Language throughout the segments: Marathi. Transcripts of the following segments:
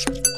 Thank you.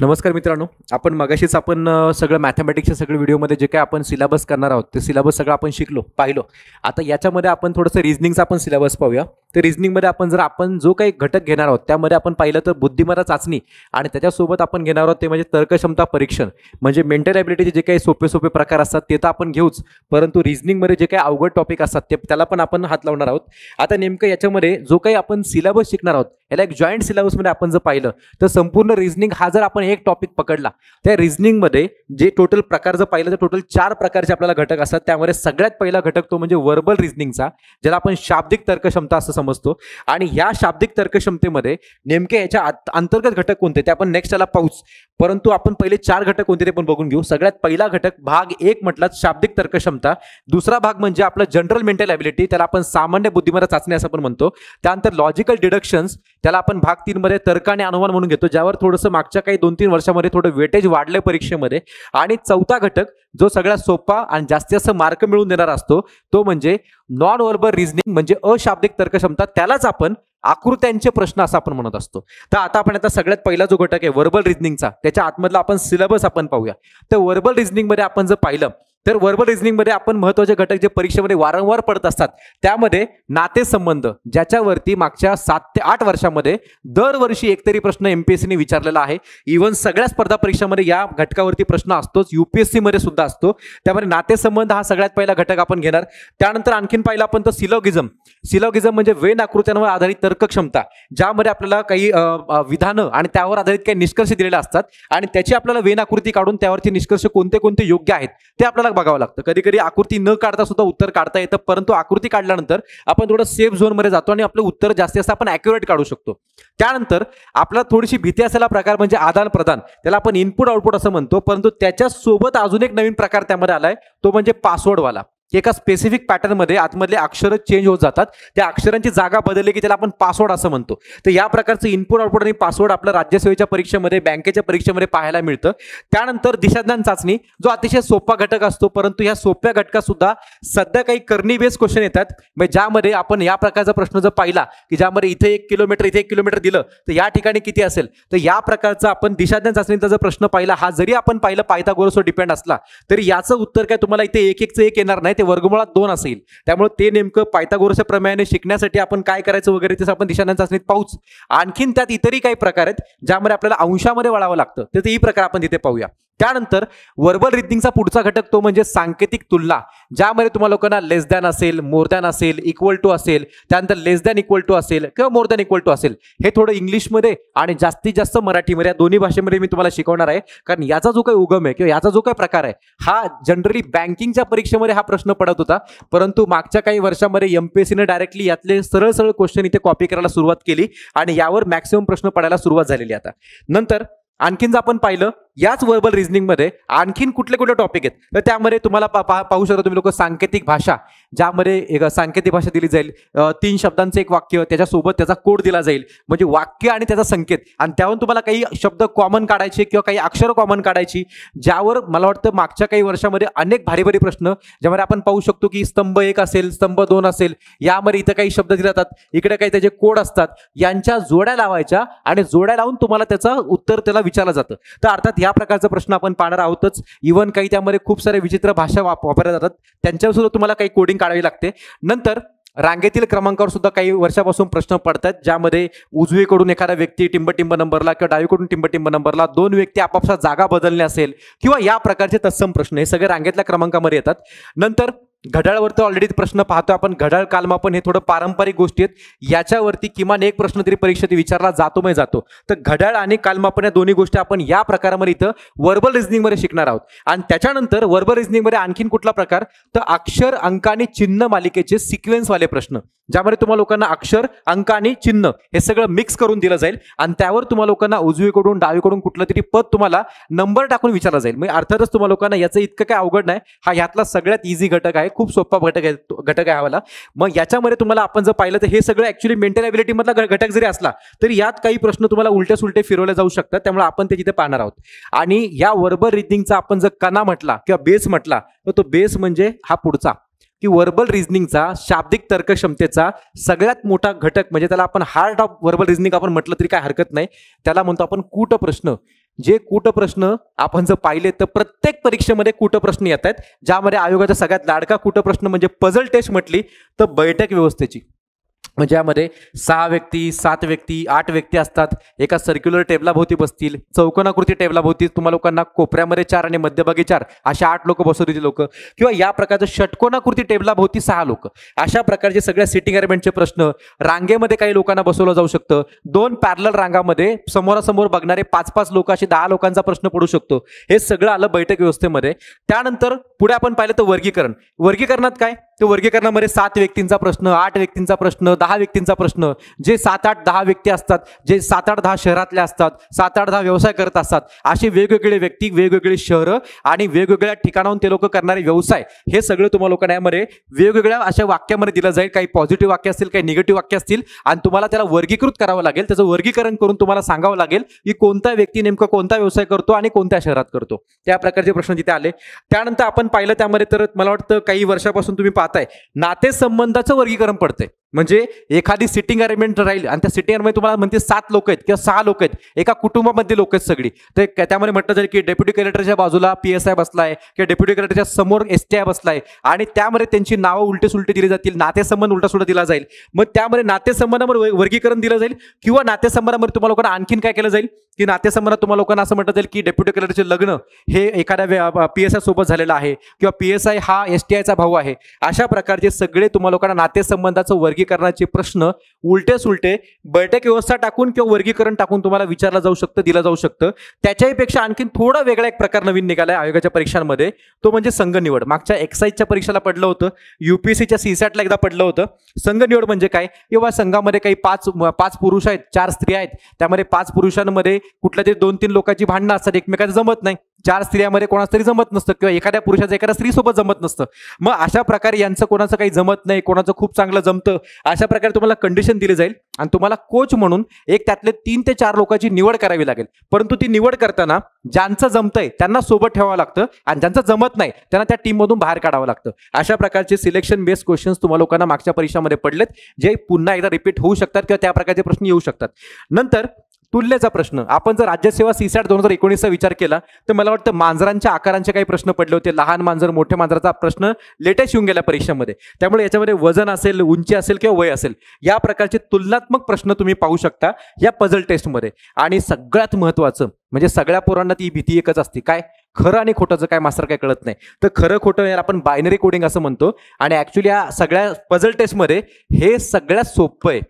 नमस्कार मित्रांनो आपण मगाशीच आपण सगळं मॅथमॅटिक्सच्या सगळ्या व्हिडिओमध्ये जे काही आपण सिलेबस करणार आहोत ते सिलेबस सगळं आपण शिकलो पाहिलो आता याच्यामध्ये आपण थोडंसं रिजनिंगचा आपण सिलेबस पाहूया तर रिझनिंगमध्ये आपण जर आपण जो काही घटक घेणार आहोत त्यामध्ये आपण पाहिलं तर बुद्धिमत्ता चाचणी आणि त्याच्यासोबत आपण घेणार आहोत ते म्हणजे तर्कक्षमता परीक्षण म्हणजे मेंटल ॲबिलिटीचे जे काही सोपे सोपे प्रकार असतात ते तर आपण घेऊच परंतु रिझनिंगमध्ये जे काही अवघड टॉपिक असतात ते त्याला पण आपण हात लावणार आहोत आता नेमकं याच्यामध्ये जो काही आपण सिलेबस शिकणार आहोत याला एक जॉईंट सिलेबसमध्ये आपण जर पाहिलं तर संपूर्ण रिझनिंग हा जर आपण एक टॉपिक पकडला त्या रिझनिंगमध्ये जे टोटल प्रकारचं जर पाहिलं तर टोटल चार प्रकारचे आपल्याला घटक असतात त्यामध्ये सगळ्यात पहिला घटक तो म्हणजे वर्बल रिझनिंगचा ज्याला आपण शाब्दिक तर्कक्षमता असं समजतो आणि ह्या शाब्दिक तर्कक्षमतेमध्ये नेमके याच्या अंतर्गत घटक कोणते ते आपण नेक्स्ट याला पाहूच परंतु आपण पहिले चार घटक कोणते ते पण बघून घेऊ सगळ्यात पहिला घटक भाग एक म्हटला शाब्दिक तर्कक्षमता दुसरा भाग म्हणजे आपलं जनरल मेंटल ॲबिलिटी त्याला आपण सामान्य बुद्धिमत्ता चाचणी असं पण म्हणतो त्यानंतर लॉजिकल डिडक्शन्स त्याला आपण भाग तीनमध्ये तर्क आणि अनुमान म्हणून घेतो ज्यावर थोडंसं मागच्या काही दोन तीन वर्षामध्ये थोडं वेटेज वाढलं परीक्षेमध्ये आणि चौथा घटक जो सगळ्यात सोपा आणि जास्तीत जास्त मार्क मिळून देणारा असतो तो म्हणजे नॉन वर्बल रिझनिंग म्हणजे अशाब्दिक तर्कक्षमता त्यालाच आपण आकृत्यांचे प्रश्न असं आपण म्हणत असतो तर आता आपण आता सगळ्यात पहिला जो घटक आहे वर्बल रिझनिंगचा त्याच्या आतमधला आपण सिलेबस आपण पाहूया तर वर्बल रिझनिंगमध्ये आपण जर पाहिलं तर वर्बल रिझनिंगमध्ये आपण महत्त्वाचे घटक जे परीक्षेमध्ये वारंवार पडत असतात त्यामध्ये नातेसंबंध ज्याच्यावरती मागच्या सात ते आठ वर्षामध्ये दरवर्षी एकतरी प्रश्न एम पी एस सीने विचारलेला आहे इव्हन सगळ्या स्पर्धा परीक्षामध्ये या घटकावरती प्रश्न असतोच यू पी एस सीमध्ये सुद्धा असतो त्यामध्ये नातेसंबंध हा सगळ्यात पहिला घटक आपण घेणार त्यानंतर आणखी आणखीन पाहिलं आपण तर सिलॉगिझम सिलॉगिझम म्हणजे वेन आकृत्यांवर आधारित क्षमता ज्यामध्ये आपल्याला काही विधानं आणि त्यावर आधारित काही निष्कर्ष दिलेले असतात आणि त्याची आपल्याला वेन आकृती काढून त्यावरचे निष्कर्ष कोणते कोणते योग्य आहेत ते आपल्याला बघावं लागतं कधी कधी आकृती न काढता सुद्धा उत्तर काढता येतं परंतु आकृती काढल्यानंतर आपण थोडं सेफ झोन मध्ये जातो आणि आपलं उत्तर जास्ती जास्त आपण अॅक्युरेट काढू शकतो त्यानंतर आपला थोडीशी भीती असलेला प्रकार म्हणजे आदान प्रदान त्याला आपण इनपुट आउटपुट असं म्हणतो परंतु त्याच्यासोबत अजून एक नवीन प्रकार त्यामध्ये आलाय तो म्हणजे पासवर्डवाला एका स्पेसिफिक पॅटर्नमध्ये आतमधले अक्षर चेंज होत जातात त्या अक्षरांची जागा बदलली की त्याला आपण पासवर्ड असं म्हणतो तर या प्रकारचं इनपुट आउटपुट आणि पासवर्ड आपल्या राज्यसेवेच्या परीक्षेमध्ये बँकेच्या परीक्षेमध्ये पाहायला मिळतं त्यानंतर दिशाज्ञान चाचणी जो अतिशय सोपा घटक असतो परंतु ह्या सोप्या घटकात सुद्धा सध्या काही करणी बेस क्वेश्चन येतात म्हणजे ज्यामध्ये आपण या प्रकारचा प्रश्न जर पाहिला की ज्यामध्ये इथे एक किलोमीटर इथे एक किलोमीटर दिलं तर या ठिकाणी किती असेल तर या प्रकारचा आपण दिशाज्ञान चाचणीचा जर प्रश्न पाहिला हा जरी आपण पाहिलं पायथागोरसवर डिपेंड असला तरी याचं उत्तर काय तुम्हाला इथे एक एकचं एक येणार नाही ते वर्गमुळात दोन असेल त्यामुळे ते नेमकं पायथागोरसच्या प्रमेयाने शिकण्यासाठी आपण काय करायचं वगैरे त्याचं आपण दिशांना चाचणीत पाहूच आणखीन त्यात इतरही काही प्रकार आहेत ज्यामध्ये आपल्याला अंशामध्ये वळावं लागतं तर ही प्रकार आपण तिथे पाहूया त्यानंतर वर्बल रिथिंगचा पुढचा घटक तो म्हणजे सांकेतिक तुलना ज्यामध्ये तुम्हाला लोकांना लेस दॅन असेल मोर दॅन असेल इक्वल टू असेल त्यानंतर लेस दॅन इक्वल टू असेल किंवा मोर दॅन इक्वल टू असेल हे थोडं इंग्लिशमध्ये आणि जास्तीत जास्त मराठीमध्ये या दोन्ही भाषेमध्ये मी तुम्हाला शिकवणार आहे कारण याचा जो काही उगम आहे किंवा याचा जो काही प्रकार आहे हा जनरली बँकिंगच्या परीक्षेमध्ये हा प्रश्न पडत होता परंतु मागच्या काही वर्षामध्ये एम पी एस सीने डायरेक्टली यातले सरळ सरळ क्वेश्चन इथे कॉपी करायला सुरुवात केली आणि यावर मॅक्सिमम प्रश्न पडायला सुरुवात झालेली आता नंतर आणखीन जर आपण पाहिलं याच वर्बल रिझनिंगमध्ये आणखीन कुठले कुठले टॉपिक आहेत तर त्यामध्ये तुम्हाला पाहू शकता तुम्ही लोक सांकेतिक भाषा ज्यामध्ये एक सांकेतिक भाषा दिली जाईल तीन शब्दांचं एक वाक्य त्याच्यासोबत त्याचा कोड दिला जाईल म्हणजे वाक्य आणि त्याचा संकेत आणि त्यावरून तुम्हाला काही शब्द कॉमन काढायचे किंवा काही अक्षरं कॉमन काढायची ज्यावर मला वाटतं मागच्या काही वर्षामध्ये अनेक भारी भारी प्रश्न ज्यामध्ये आपण पाहू शकतो की स्तंभ एक असेल स्तंभ दोन असेल यामध्ये इथं काही शब्द दिले जातात इकडे काही त्याचे कोड असतात यांच्या जोड्या लावायच्या आणि जोड्या लावून तुम्हाला त्याचं उत्तर त्याला विचारलं जातं तर अर्थात या प्रकारचा प्रश्न आपण पाहणार आहोतच इव्हन काही त्यामध्ये खूप सारे विचित्र भाषा वापरल्या जातात त्यांच्यावर सुद्धा तुम्हाला काही कोडिंग काढावी लागते नंतर रांगेतील क्रमांकावर सुद्धा काही वर्षापासून प्रश्न पडतात ज्यामध्ये उजवीकडून एखादा व्यक्ती टिंबटिंब नंबरला किंवा डावीकडून टिंबटिंब नंबरला दोन व्यक्ती आपापसा जागा बदलणे असेल किंवा या प्रकारचे तत्सम प्रश्न हे सगळे रांगेतल्या क्रमांकामध्ये येतात नंतर घड्याळवरती ऑलरेडी प्रश्न पाहतो आपण घड्याळ कालमापन हे थोडं पारंपरिक गोष्टी आहेत याच्यावरती किमान एक प्रश्न तरी परीक्षेत विचारला जातो म्हणजे जातो तर घड्याळ आणि कालमापन या दोन्ही गोष्टी आपण या प्रकारामध्ये इथं वर्बल रिझनिंगमध्ये शिकणार आहोत आणि त्याच्यानंतर वर्बल रिझनिंगमध्ये आणखीन कुठला प्रकार तर अक्षर अंक आणि चिन्ह मालिकेचे सिक्वेन्सवाले प्रश्न ज्यामध्ये तुम्हाला लोकांना अक्षर अंक आणि चिन्ह हे सगळं मिक्स करून दिलं जाईल आणि त्यावर तुम्हाला लोकांना उजवीकडून डावीकडून कुठलं तरी पद तुम्हाला नंबर टाकून विचारला जाईल म्हणजे अर्थातच तुम्हाला लोकांना याचं इतकं काय अवघड नाही हा यातला सगळ्यात इझी घटक आहे आहे खूप सोपा घटक आहे घटक आहे हवाला मग याच्यामध्ये तुम्हाला आपण जर पाहिलं तर हे सगळं ॲक्च्युली मेंटल ॲबिलिटीमधला घटक जरी असला तरी यात काही प्रश्न तुम्हाला उलटे सुलटे फिरवले जाऊ शकतात त्यामुळे आपण ते तिथे पाहणार आहोत आणि या वर्बल रिजनिंगचा आपण जर कणा म्हटला किंवा बेस म्हटला तर तो बेस म्हणजे हा पुढचा की वर्बल रिजनिंगचा शाब्दिक तर्कक्षमतेचा सगळ्यात मोठा घटक म्हणजे त्याला आपण हार्ट ऑफ वर्बल रिजनिंग आपण म्हटलं तरी काय हरकत नाही त्याला म्हणतो आपण कूट प्रश्न जे प्रश्न आपण जर पाहिले तर प्रत्येक परीक्षेमध्ये कूटप्रश्न येत आहेत ज्यामध्ये आयोगाचा सगळ्यात लाडका प्रश्न म्हणजे पझल टेस्ट म्हटली तर बैठक व्यवस्थेची म्हणजे यामध्ये सहा व्यक्ती सात व्यक्ती आठ व्यक्ती असतात एका सर्क्युलर टेबलाभोवती बसतील चौकोनाकृती टेबलाभोवती तुम्हाला लोकांना कोपऱ्यामध्ये चार आणि मध्यभागी चार अशा आठ लोक बसवतील लोक किंवा या प्रकारचं षटकोनाकृती टेबलाभोवती सहा लोक अशा प्रकारचे सगळ्या सिटिंग अरेंजमेंटचे प्रश्न रांगेमध्ये काही लोकांना बसवलं जाऊ शकतं दोन पॅरल रांगामध्ये समोरासमोर बघणारे पाच पाच लोक असे दहा लोकांचा प्रश्न पडू शकतो हे सगळं आलं बैठक व्यवस्थेमध्ये त्यानंतर पुढे आपण पाहिलं तर वर्गीकरण वर्गीकरणात काय ते वर्गीकरणामध्ये सात व्यक्तींचा प्रश्न आठ व्यक्तींचा प्रश्न दहा व्यक्तींचा प्रश्न जे सात आठ दहा व्यक्ती असतात जे सात आठ दहा शहरातले असतात सात आठ दहा व्यवसाय करत असतात असे वेगवेगळे व्यक्ती वेगवेगळी शहरं आणि वेगवेगळ्या ठिकाणाहून ते लोक करणारे व्यवसाय हे सगळं तुम्हाला लोकांना यामध्ये वेगवेगळ्या अशा वाक्यामध्ये दिलं जाईल काही पॉझिटिव्ह वाक्य असतील काही निगेटिव्ह वाक्य असतील आणि तुम्हाला त्याला वर्गीकृत करावं लागेल त्याचं वर्गीकरण करून तुम्हाला सांगावं लागेल की कोणता व्यक्ती नेमका कोणता व्यवसाय करतो आणि कोणत्या शहरात करतो त्या प्रकारचे प्रश्न तिथे आले त्यानंतर आपण पाहिलं त्यामध्ये तर मला वाटतं काही वर्षापासून तुम्ही आहे नातेसंबंधाचं वर्गीकरण पडतंय म्हणजे एखादी सिटिंग अरेंजमेंट राहील आणि त्या सिटिंग अरेंजमेंट तुम्हाला म्हणते सात लोक आहेत किंवा सहा लोक आहेत एका कुटुंबामध्ये लोक आहेत सगळी तर त्यामध्ये म्हटलं जाईल की डेप्युटी कलेक्टरच्या बाजूला पी एस आय बसला किंवा डेप्युटी कलेक्टरच्या समोर एस टी आय बसला आणि त्यामध्ये त्यांची नावं उलटे सुलटे दिली जातील नातेसंबंध उलटा सुलटा दिला जाईल मग त्यामध्ये नातेसंबंधावर वर्गीकरण दिलं जाईल किंवा नातेसंबंधामध्ये तुम्हाला लोकांना आणखीन काय केलं जाईल की नातेसंबंधात तुम्हाला लोकांना असं म्हटलं जाईल की डेप्युटी कलेक्टरचे लग्न हे एखाद्या पी एस आय सोबत झालेलं आहे किंवा पी एस आय हा एस टी आयचा भाऊ आहे अशा प्रकारचे सगळे तुम्हाला लोकांना नातेसंबंधाचं वर्ग वर्गीकरणाचे प्रश्न उलटे सुलटे बैठक व्यवस्था टाकून किंवा वर्गीकरण टाकून तुम्हाला विचारला जाऊ शकतं दिला जाऊ शकतं त्याच्याही पेक्षा आणखी थोडा वेगळा एक प्रकार नवीन निघाला आहे आयोगाच्या परीक्षांमध्ये तो म्हणजे संघ निवड मागच्या एक्साईजच्या परीक्षेला पडलं होतं युपीएससीच्या सीसॅटला एकदा पडलं होतं संघ निवड म्हणजे काय किंवा संघामध्ये काही पाच पाच पुरुष आहेत चार स्त्री आहेत त्यामध्ये पाच पुरुषांमध्ये कुठल्या तरी दोन तीन लोकांची भांडणं असतात एकमेकांचं जमत नाही चार स्त्रियामध्ये कोणाच तरी जमत नसतं किंवा एखाद्या पुरुषाचं एखाद्या स्त्रीसोबत जमत नसतं मग अशा प्रकारे यांचं कोणाचं काही जमत नाही कोणाचं खूप चांगलं जमतं अशा प्रकारे तुम्हाला कंडिशन दिली जाईल आणि तुम्हाला कोच म्हणून एक त्यातले तीन ते चार लोकांची निवड करावी लागेल परंतु ती निवड करताना ज्यांचं जमतंय त्यांना सोबत ठेवावं लागतं आणि ज्यांचं जमत नाही त्यांना त्या टीममधून बाहेर काढावं लागतं अशा प्रकारचे सिलेक्शन बेस्ड क्वेश्चन्स तुम्हाला लोकांना मागच्या परीक्षामध्ये पडलेत जे पुन्हा एकदा रिपीट होऊ शकतात किंवा त्या प्रकारचे प्रश्न येऊ शकतात नंतर तुल्याचा प्रश्न आपण जर राज्यसेवा सीसॅट दोन हजार एकोणीसचा विचार केला तर मला वाटतं मांजरांच्या आकारांचे काही प्रश्न पडले होते लहान मांजर मोठ्या मांजराचा प्रश्न लेटेस्ट येऊन गेला परीक्षेमध्ये त्यामुळे याच्यामध्ये वजन असेल उंची असेल किंवा वय असेल या प्रकारचे तुलनात्मक प्रश्न तुम्ही पाहू शकता या पझल टेस्टमध्ये आणि सगळ्यात महत्त्वाचं म्हणजे सगळ्या पोरांना ती भीती एकच असते काय खरं आणि खोटंचं काय मास्तर काय कळत नाही तर खरं खोटं आपण बायनरी कोडिंग असं म्हणतो आणि ॲक्च्युली या सगळ्या पझल टेस्टमध्ये हे सगळ्यात सोपं आहे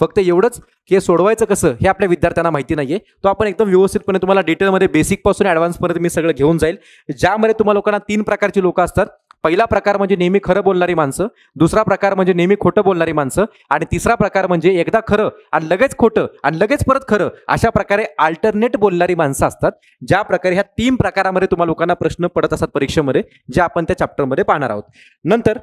फक्त एवढंच हे सोडवायचं कसं हे आपल्या विद्यार्थ्यांना माहिती नाही आहे तो आपण एकदम व्यवस्थितपणे तुम्हाला डिटेलमध्ये बेसिकपासून ॲडव्हान्सपर्यंत मी सगळं घेऊन जाईल ज्यामध्ये तुम्हाला लोकांना तीन प्रकारची लोकं असतात पहिला प्रकार म्हणजे नेहमी खरं बोलणारी माणसं दुसरा प्रकार म्हणजे नेहमी खोटं बोलणारी माणसं आणि तिसरा प्रकार म्हणजे एकदा खरं आणि लगेच खोटं आणि लगेच परत खरं अशा प्रकारे अल्टरनेट बोलणारी माणसं असतात ज्या प्रकारे ह्या तीन प्रकारामध्ये तुम्हाला लोकांना प्रश्न पडत असतात परीक्षेमध्ये जे आपण त्या चॅप्टरमध्ये पाहणार आहोत नंतर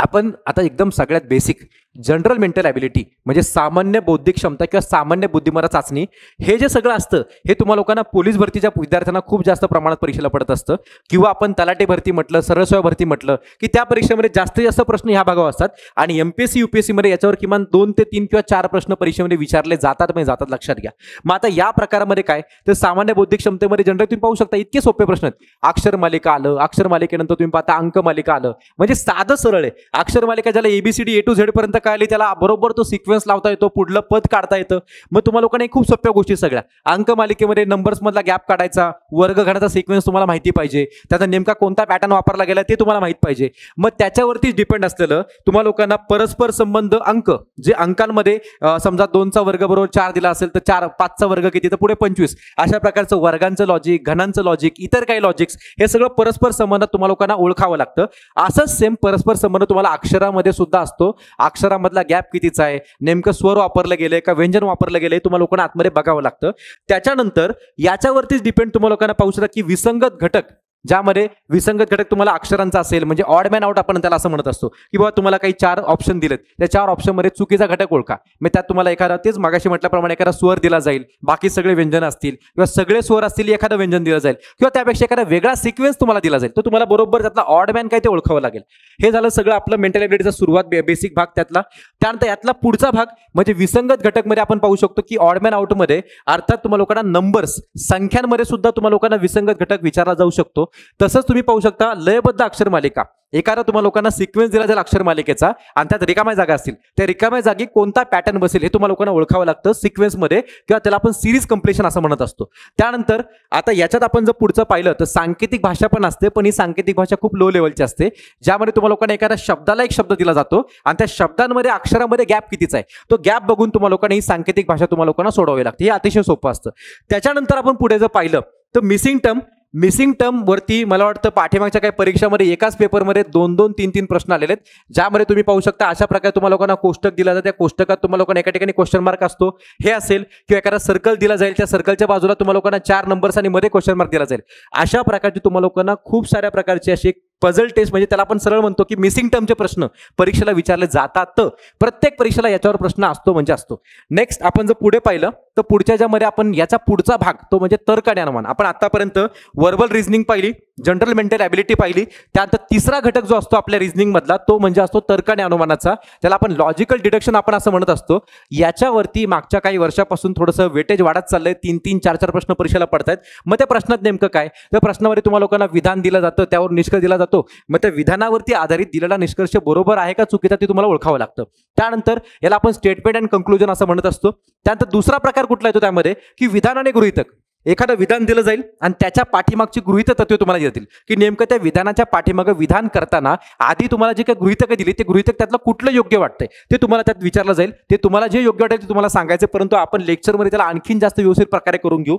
आपण आता एकदम सगळ्यात बेसिक जनरल मेंटल ॲबिलिटी म्हणजे सामान्य बौद्धिक क्षमता किंवा सामान्य बुद्धिमत्ता चाचणी हे जे सगळं असतं हे तुम्हाला लोकांना पोलीस भरतीच्या विद्यार्थ्यांना खूप जास्त प्रमाणात परीक्षेला पडत असतं किंवा आपण तलाटे भरती म्हटलं सरळसेवा भरती म्हटलं की त्या परीक्षेमध्ये जास्तीत जास्त प्रश्न ह्या भागावर असतात आणि M P S C U P S सीमध्ये याच्यावर किमान दोन ते तीन किंवा चार प्रश्न परीक्षेमध्ये विचारले जातात म्हणजे जातात लक्षात घ्या मग आता या प्रकारामध्ये काय तर सामान्य बौद्धिक क्षमतेमध्ये जनरल तुम्ही पाहू शकता इतके सोपे प्रश्न आहेत अक्षरमालिका आलं अक्षरमालिकेनंतर तुम्ही पाहता अंक मालिका आलं म्हणजे साधं सरळ आहे अक्षरमालिका ज्याला एबीसीडी ए टू झेड पर्यंत आली त्याला बरोबर तो सिक्वेन्स लावता येतो पुढलं पद काढता येतं मग तुम्हाला लोकांना खूप सोप्या गोष्टी सगळ्या अंक मालिकेमध्ये नंबर्समधला गॅप काढायचा वर्ग घणाचा सिक्वेन्स तुम्हाला माहिती पाहिजे त्याचा नेमका कोणता पॅटर्न वापरला गेला ते तुम्हाला माहिती पाहिजे मग त्याच्यावरतीच डिपेंड असलेलं तुम्हाला लोकांना परस्पर संबंध अंक जे अंकांमध्ये समजा दोनचा वर्ग बरोबर चार दिला असेल तर चार पाचचा वर्ग किती तर पुढे पंचवीस अशा प्रकारचं वर्गांचं लॉजिक घणांचं लॉजिक इतर काही लॉजिक्स हे सगळं परस्पर संबंधात तुम्हाला लोकांना ओळखावं लागतं असंच सेम परस्पर संबंध तुम्हाला अक्षरामध्ये सुद्धा असतो अक्षरा स्वरामधला गॅप कितीचा आहे नेमकं स्वर वापरलं गेलं का व्यंजन वापरलं गेलं तुम्हाला लोकांना आतमध्ये बघावं लागतं त्याच्यानंतर याच्यावरतीच डिपेंड तुम्हाला लोकांना पाहू शकता की विसंगत घटक ज्यामध्ये विसंगत घटक तुम्हाला अक्षरांचा असेल म्हणजे ऑड मॅन आउट आपण त्याला असं म्हणत असतो की बाबा तुम्हाला काही चार ऑप्शन दिलेत त्या चार ऑप्शनमध्ये चुकीचा घटक ओळखा मग त्यात तुम्हाला एखादा तेच मागाशी म्हटल्याप्रमाणे एखादा स्वर दिला जाईल बाकी सगळे व्यंजन असतील किंवा सगळे स्वर असतील एखादं व्यंजन दिलं जाईल किंवा त्यापेक्षा एखादा वेगळा सिक्वेन्स तुम्हाला दिला जाईल तो तुम्हाला बरोबर त्यातला ऑड मॅन काय ते ओळखावं लागेल हे झालं सगळं आपलं मेंटल एबिलिटीचा सुरुवात बेसिक भाग त्यातला त्यानंतर यातला पुढचा भाग म्हणजे विसंगत घटकमध्ये आपण पाहू शकतो की ऑडमॅन आउटमध्ये अर्थात तुम्हाला लोकांना नंबर्स संख्यांमध्ये सुद्धा तुम्हाला लोकांना विसंगत घटक विचारला जाऊ शकतो तसंच तुम्ही पाहू शकता लयबद्ध अक्षर मालिका एखादा तुम्हाला लोकांना सिक्वेन्स दिला जाईल अक्षर मालिकेचा आणि त्यात रिकाम्या जागा असतील त्या रिकाम्या जागी कोणता पॅटर्न बसेल हे तुम्हाला लोकांना ओळखावं लागतं सिक्वेन्समध्ये किंवा त्याला आपण सिरीज कम्प्लिशन असं म्हणत असतो त्यानंतर आता याच्यात आपण जर पुढचं पाहिलं तर सांकेतिक भाषा पण असते पण ही सांकेतिक भाषा खूप लो लेवलची असते ज्यामध्ये तुम्हाला लोकांना एखाद्या शब्दाला एक शब्द दिला जातो आणि त्या शब्दांमध्ये अक्षरामध्ये गॅप कितीचा आहे तो गॅप बघून तुम्हाला लोकांना ही सांकेतिक भाषा तुम्हाला लोकांना सोडवावी लागते हे अतिशय सोपं असतं त्याच्यानंतर आपण पुढे जर पाहिलं तर मिसिंग टर्म मिसिंग टर्म वरती मला वाटतं पाठीमागच्या काही परीक्षामध्ये एकाच पेपरमध्ये दोन दोन तीन तीन प्रश्न आलेले आहेत ज्यामध्ये तुम्ही पाहू शकता अशा प्रकारे तुम्हाला लोकांना कोष्टक दिला जातो त्या कोष्टकात तुम्हाला लोकांना एका ठिकाणी क्वेश्चन मार्क असतो हे असेल किंवा एखादा सर्कल दिला जाईल त्या सर्कलच्या बाजूला तुम्हाला लोकांना चार नंबर्स आणि मध्ये क्वेश्चन मार्क दिला जाईल अशा प्रकारची तुम्हाला लोकांना खूप साऱ्या प्रकारची अशी पझल टेस्ट म्हणजे त्याला आपण सरळ म्हणतो की मिसिंग टर्मचे प्रश्न परीक्षेला विचारले जातात प्रत्येक परीक्षेला याच्यावर प्रश्न असतो म्हणजे असतो नेक्स्ट आपण जर पुढे पाहिलं तर पुढच्या ज्यामध्ये आपण याचा पुढचा भाग तो म्हणजे अनुमान आपण आतापर्यंत वर्बल रिझनिंग पाहिली जनरल मेंटल ॲबिलिटी पाहिली त्यानंतर तिसरा घटक जो असतो आपल्या रिझनिंग मधला तो म्हणजे असतो अनुमानाचा त्याला आपण लॉजिकल डिडक्शन आपण असं म्हणत असतो याच्यावरती मागच्या काही वर्षापासून थोडंसं वेटेज वाढत चाललंय तीन तीन चार चार प्रश्न परीक्षेला पडत आहेत मग त्या प्रश्नात नेमकं काय त्या प्रश्नावरती तुम्हाला लोकांना विधान दिलं जातं त्यावर निष्कर्ष दिला जातो मग त्या विधानावरती आधारित दिलेला निष्कर्ष बरोबर आहे का चुकीचा ते तुम्हाला ओळखावं लागतं त्यानंतर याला आपण स्टेटमेंट अँड कन्क्लुजन असं म्हणत असतो त्यानंतर दुसरा प्रकार कुठला येतो त्यामध्ये की विधान आणि गृहितक एखादं विधान दिलं जाईल आणि त्याच्या पाठीमागची गृहित तत्व तुम्हाला देतील की नेमकं त्या विधानाच्या पाठीमागं विधान करताना आधी तुम्हाला जे काही गृहितकं दिली ते गृहितक त्यातलं कुठलं योग्य वाटतंय ते तुम्हाला त्यात विचारलं जाईल ते तुम्हाला जे योग्य वाटेल ते तुम्हाला सांगायचं परंतु आपण लेक्चरमध्ये त्याला आणखीन जास्त व्यवस्थित प्रकारे करून घेऊ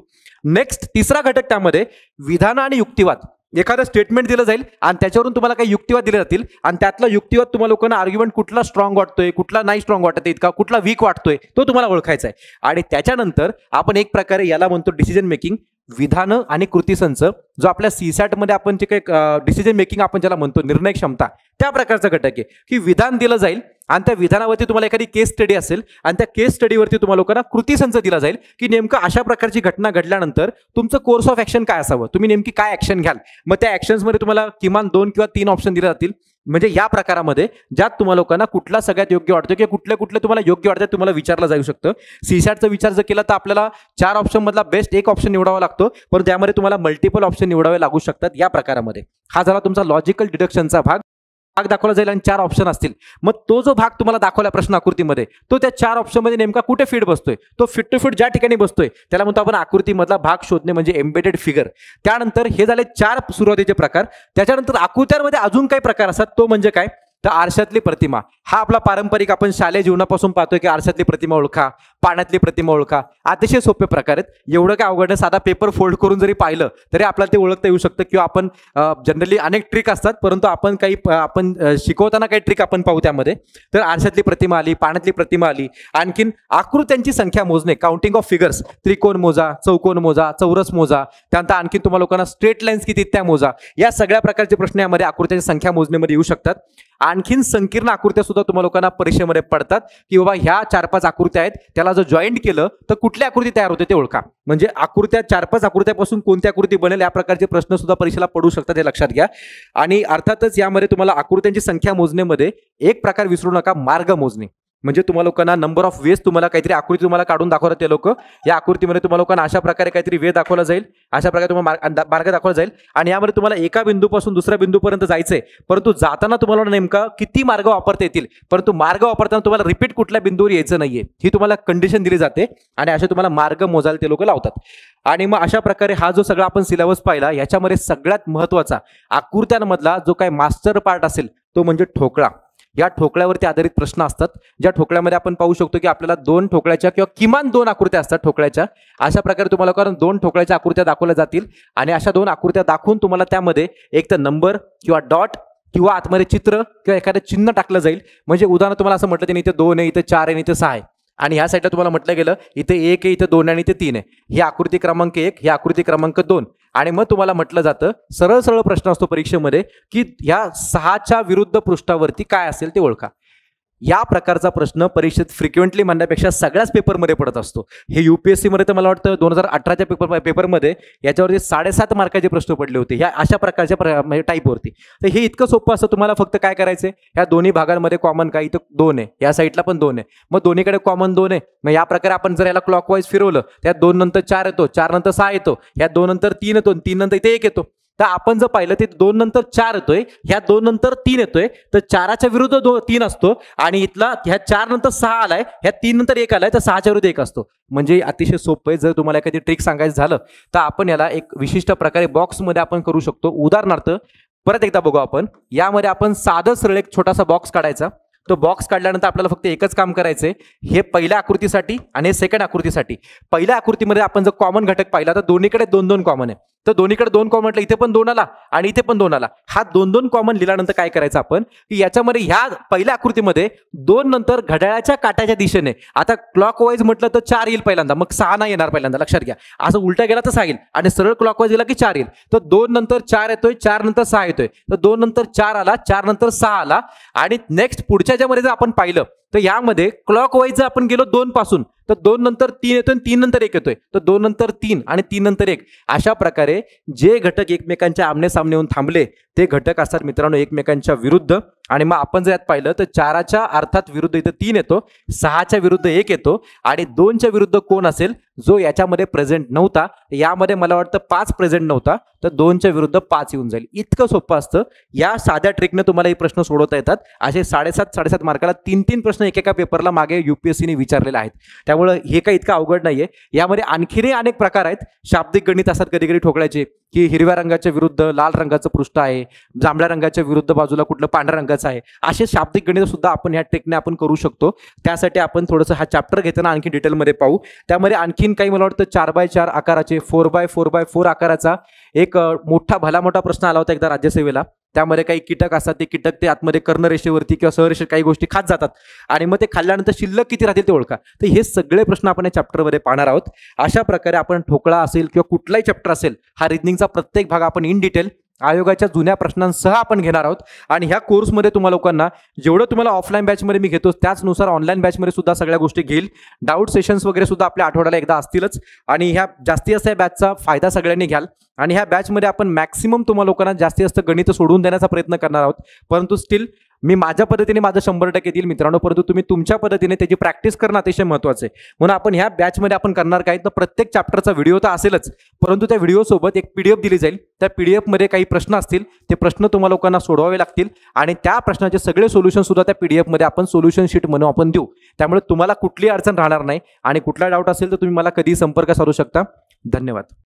नेक्स्ट तिसरा घटक त्यामध्ये विधान आणि युक्तिवाद एखादं स्टेटमेंट दिलं जाईल आणि त्याच्यावरून तुम्हाला काही युक्तिवाद दिले जातील आणि त्यातला युक्तिवाद तुम्हाला लोकांना आर्ग्युमेंट कुठला स्ट्रॉंग वाटतोय कुठला नाही स्ट्रॉंग वाटत इतका कुठला वीक वाटतोय तो तुम्हाला ओळखायचा आहे आणि त्याच्यानंतर आपण एक प्रकारे याला म्हणतो डिसिजन मेकिंग विधानं आणि कृती जो आपल्या सीसॅटमध्ये आपण जे काही डिसिजन मेकिंग आपण ज्याला म्हणतो निर्णय क्षमता त्या प्रकारचा घटक आहे की विधान दिलं जाईल आणि त्या विधानावरती तुम्हाला एखादी केस स्टडी असेल आणि त्या केस स्टडीवरती तुम्हाला लोकांना कृती संच दिला जाईल की नेमकं अशा प्रकारची घटना घडल्यानंतर तुमचं कोर्स ऑफ ॲक्शन काय असावं तुम्ही नेमकी काय ॲक्शन घ्याल मग त्या ॲक्शन्समध्ये तुम्हाला किमान दोन किंवा तीन ऑप्शन दिले जातील म्हणजे या प्रकारामध्ये ज्यात तुम्हाला लोकांना कुठला सगळ्यात योग्य वाटतो किंवा कुठले कुठले तुम्हाला योग्य वाटतं तुम्हाला विचारलं जाऊ शकतं सीसॅटचा विचार जर केला तर आपल्याला चार ऑप्शनमधला बेस्ट एक ऑप्शन निवडावा लागतो पण त्यामध्ये तुम्हाला मल्टिपल ऑप्शन निवडावे लागू शकतात या प्रकारामध्ये हा झाला तुमचा लॉजिकल डिडक्शनचा भाग भाग दाखवला जाईल आणि चार ऑप्शन असतील मग तो जो भाग तुम्हाला दाखवला प्रश्न आकृतीमध्ये तो त्या चार ऑप्शनमध्ये नेमका कुठे फिट बसतोय तो फिट टू फिट ज्या ठिकाणी बसतोय त्याला म्हणतो आपण आकृतीमधला भाग शोधणे म्हणजे एम्बेडेड फिगर त्यानंतर हे झाले चार सुरुवातीचे प्रकार त्याच्यानंतर आकृत्यांमध्ये अजून काही प्रकार असतात तो म्हणजे काय तर आरशातली प्रतिमा हा आपला पारंपरिक आपण शालेय जीवनापासून पाहतोय की आरशातली प्रतिमा ओळखा पाण्यातली प्रतिमा ओळखा अतिशय सोपे प्रकार आहेत एवढं काय अवघड साधा पेपर फोल्ड करून जरी पाहिलं तरी आपल्याला ते ओळखता येऊ शकतं किंवा आपण जनरली अनेक ट्रिक असतात परंतु आपण काही आपण शिकवताना काही ट्रिक आपण पाहू त्यामध्ये तर आरशातली प्रतिमा आली पाण्यातली प्रतिमा आली आणखीन आकृत्यांची संख्या मोजणे काउंटिंग ऑफ फिगर्स त्रिकोण मोजा चौकोन मोजा चौरस मोजा त्यानंतर आणखीन तुम्हाला लोकांना स्ट्रेट लाईन्स किती त्या मोजा या सगळ्या प्रकारचे प्रश्न यामध्ये आकृत्यांची संख्या मोजण्यामध्ये येऊ शकतात आणखीन संकीर्ण आकृत्या सुद्धा तुम्हाला लोकांना परीक्षेमध्ये पडतात की बाबा ह्या चार पाच आकृत्या आहेत त्याला जर जॉईंट केलं तर कुठल्या आकृती तयार होते ते ओळखा म्हणजे आकृत्या चार पाच आकृत्यापासून कोणत्या आकृती बनेल या प्रकारचे प्रश्न सुद्धा परीक्षेला पडू शकतात हे लक्षात घ्या आणि अर्थातच यामध्ये तुम्हाला आकृत्यांची संख्या मोजण्यामध्ये एक प्रकार विसरू नका मार्ग मोजणे म्हणजे तुम्हाला लोकांना नंबर ऑफ वेज तुम्हाला काहीतरी आकृती तुम्हाला काढून दाखवतात ते लोक या आकृतीमध्ये तुम्हाला लोकांना अशा प्रकारे काहीतरी वे दाखवला जाईल अशा प्रकारे तुम्हाला मार्ग दाखवला जाईल आणि यामध्ये तुम्हाला एका बिंदूपासून दुसऱ्या बिंदूपर्यंत जायचंय परंतु जाताना तुम्हाला नेमका किती मार्ग वापरता येतील परंतु मार्ग वापरताना तुम्हाला रिपीट कुठल्या बिंदूवर यायचं नाहीये ही तुम्हाला कंडिशन दिली जाते आणि असे तुम्हाला मार्ग मोजायला ते लोक लावतात आणि मग अशा प्रकारे हा जो सगळा आपण सिलेबस पाहिला याच्यामध्ये सगळ्यात महत्त्वाचा आकृत्यांमधला जो काही मास्टर पार्ट असेल तो म्हणजे ठोकळा या ठोकळ्यावरती आधारित प्रश्न असतात ज्या ठोकळ्यामध्ये आपण पाहू शकतो की आपल्याला दोन ठोकळ्याच्या किंवा किमान दोन आकृत्या असतात ठोकळ्याच्या अशा प्रकारे तुम्हाला कारण दोन ठोकळ्याच्या आकृत्या दाखवल्या जातील आणि अशा दोन आकृत्या दाखवून तुम्हाला त्यामध्ये एक तर नंबर किंवा डॉट किंवा आतमध्ये चित्र किंवा एखादं चिन्ह टाकलं जाईल म्हणजे उदाहरण तुम्हाला असं म्हटलं नाही इथे दोन आहे इथे चार आहे इथे सहा आहे आणि ह्या साईडला तुम्हाला म्हटलं गेलं इथे एक आहे इथे दोन आणि इथे तीन आहे ही आकृती क्रमांक एक ही आकृती क्रमांक दोन आणि मग तुम्हाला म्हटलं जातं सरळ सरळ प्रश्न असतो परीक्षेमध्ये की ह्या सहाच्या विरुद्ध पृष्ठावरती काय असेल ते ओळखा या प्रकारचा प्रश्न परीक्षेत फ्रिक्वेंटली म्हणण्यापेक्षा सगळ्याच पेपरमध्ये पडत असतो हे एस मध्ये तर मला वाटतं दोन हजार अठराच्या पेपर पेपरमध्ये याच्यावरती साडेसात मार्काचे प्रश्न पडले होते ह्या अशा प्रकारच्या प्र टाईपवरती म्हणजे तर हे इतकं सोपं असतं तुम्हाला फक्त काय करायचं ह्या दोन्ही भागांमध्ये कॉमन काय इथं दोन आहे या साईडला पण दोन आहे मग दोन्हीकडे कॉमन दोन आहे मग या प्रकारे आपण जर याला क्लॉकवाईज फिरवलं त्यात दोन नंतर चार येतो चार नंतर सहा येतो या दोन नंतर तीन येतो तीन नंतर इथे एक येतो तर आपण जर पाहिलं ते दोन नंतर चार येतोय ह्या दोन नंतर तीन येतोय तर चाराच्या विरुद्ध दो तीन असतो आणि इथला ह्या चार नंतर सहा आलाय ह्या तीन नंतर एक आलाय तर सहाच्या विरुद्ध एक असतो म्हणजे अतिशय सोपं आहे जर तुम्हाला एखादी ट्रिक सांगायचं झालं तर आपण याला एक विशिष्ट प्रकारे बॉक्समध्ये आपण करू शकतो उदाहरणार्थ परत एकदा बघू आपण यामध्ये आपण साधं सरळ एक छोटासा बॉक्स काढायचा तो बॉक्स काढल्यानंतर आपल्याला फक्त एकच काम करायचंय हे पहिल्या आकृतीसाठी आणि हे सेकंड आकृतीसाठी पहिल्या आकृतीमध्ये आपण जर कॉमन घटक पाहिला तर दोन्हीकडे दोन दोन कॉमन आहे तर दोन्हीकडे दोन कॉमन म्हटलं इथे पण दोन आला आणि इथे पण दोन आला हा दोन दोन कॉमन लिहिल्यानंतर काय करायचं आपण की याच्यामध्ये ह्या पहिल्या आकृतीमध्ये दोन नंतर घड्याळाच्या काट्याच्या दिशेने आता क्लॉक वाईज म्हटलं तर चार येईल पहिल्यांदा मग सहा नाही येणार पहिल्यांदा लक्षात घ्या असं उलटा गेला तर सहा येईल आणि सरळ क्लॉक वाईज गेला की चार येईल तर दोन नंतर चार येतोय चार नंतर सहा येतोय तर दोन नंतर चार आला चार नंतर सहा आला आणि नेक्स्ट पुढच्या ज्यामध्ये जर आपण पाहिलं तर यामध्ये क्लॉक वाईज जर आपण गेलो दोन पासून तर दोन नंतर तीन येतोय तीन नंतर एक येतोय तर दोन नंतर तीन आणि तीन नंतर एक अशा प्रकारे जे घटक एकमेकांच्या आमने सामने थांबले ते घटक असतात मित्रांनो एकमेकांच्या विरुद्ध आणि मग आपण जर यात पाहिलं तर चाराच्या अर्थात विरुद्ध इथं तीन येतो सहाच्या विरुद्ध एक येतो आणि दोनच्या विरुद्ध कोण असेल जो याच्यामध्ये प्रेझेंट नव्हता यामध्ये मला वाटतं पाच प्रेझेंट नव्हता तर दोनच्या विरुद्ध पाच येऊन जाईल इतकं सोपं असतं या साध्या ट्रिकने तुम्हाला हे प्रश्न सोडवता येतात असे साडेसात साडेसात मार्काला तीन तीन प्रश्न एकेका पेपरला मागे युपीएससीने विचारलेले आहेत त्यामुळे हे काही इतकं अवघड नाहीये यामध्ये आणखीनही अनेक प्रकार आहेत शाब्दिक गणित असतात कधी कधी ठोकळ्याचे की हिरव्या रंगाच्या विरुद्ध लाल रंगाचं पृष्ठ आहे जांभळ्या रंगाच्या विरुद्ध बाजूला कुठलं पांढऱ्या रंगाचं आहे असे शाब्दिक गणित सुद्धा आपण ह्या ट्रेकने आपण करू शकतो त्यासाठी आपण थोडंसं हा चॅप्टर घेताना आणखी डिटेलमध्ये पाहू त्यामध्ये आणखीन काही मला वाटतं चार बाय चार आकाराचे four by four by four आकाराचा एक मोठा भला मोठा प्रश्न आला होता एकदा राज्यसेवेला त्यामध्ये काही कीटक असतात ते कीटक ते आतमध्ये कर्णरेषेवरती किंवा सहरेषे काही गोष्टी खात जातात आणि मग ते खाल्ल्यानंतर शिल्लक किती राहतील ते ओळखा तर हे सगळे प्रश्न आपण या चॅप्टरमध्ये पाहणार आहोत अशा प्रकारे आपण ठोकळा असेल किंवा कुठलाही चॅप्टर असेल हा रिजनिंगचा प्रत्येक भाग आपण इन डिटेल आयोगाच्या जुन्या प्रश्नांसह आपण घेणार आहोत आणि ह्या कोर्समध्ये तुम्हाला लोकांना जेवढं तुम्हाला ऑफलाईन बॅचमध्ये मी घेतो त्याचनुसार ऑनलाईन बॅचमध्ये सुद्धा सगळ्या गोष्टी घेईल डाऊट सेशन्स वगैरे सुद्धा आपल्या आठवड्याला एकदा असतीलच आणि ह्या जास्ती जास्त या बॅचचा फायदा सगळ्यांनी घ्याल आणि ह्या बॅचमध्ये आपण मॅक्सिमम तुम्हाला लोकांना जास्ती जास्त गणित सोडून देण्याचा प्रयत्न करणार आहोत परंतु स्टील मी माझ्या पद्धतीने माझं शंभर टक्के देईल मित्रांनो परंतु तुम्ही तुमच्या पद्धतीने त्याची प्रॅक्टिस करणं अतिशय महत्त्वाचं आहे म्हणून आपण ह्या बॅचमध्ये आपण करणार काय तर प्रत्येक चॅप्टरचा व्हिडिओ तर असेलच परंतु त्या व्हिडिओसोबत एक पी डी एफ दिली जाईल त्या पी डी एफमध्ये काही प्रश्न असतील ते प्रश्न तुम्हाला लोकांना सोडवावे लागतील आणि त्या प्रश्नाचे सगळे सोल्युशन सुद्धा त्या पी डी एफमध्ये आपण सोल्युशन शीट म्हणून आपण देऊ त्यामुळे तुम्हाला कुठली अडचण राहणार नाही आणि कुठला डाऊट असेल तर तुम्ही मला कधीही संपर्क साधू शकता धन्यवाद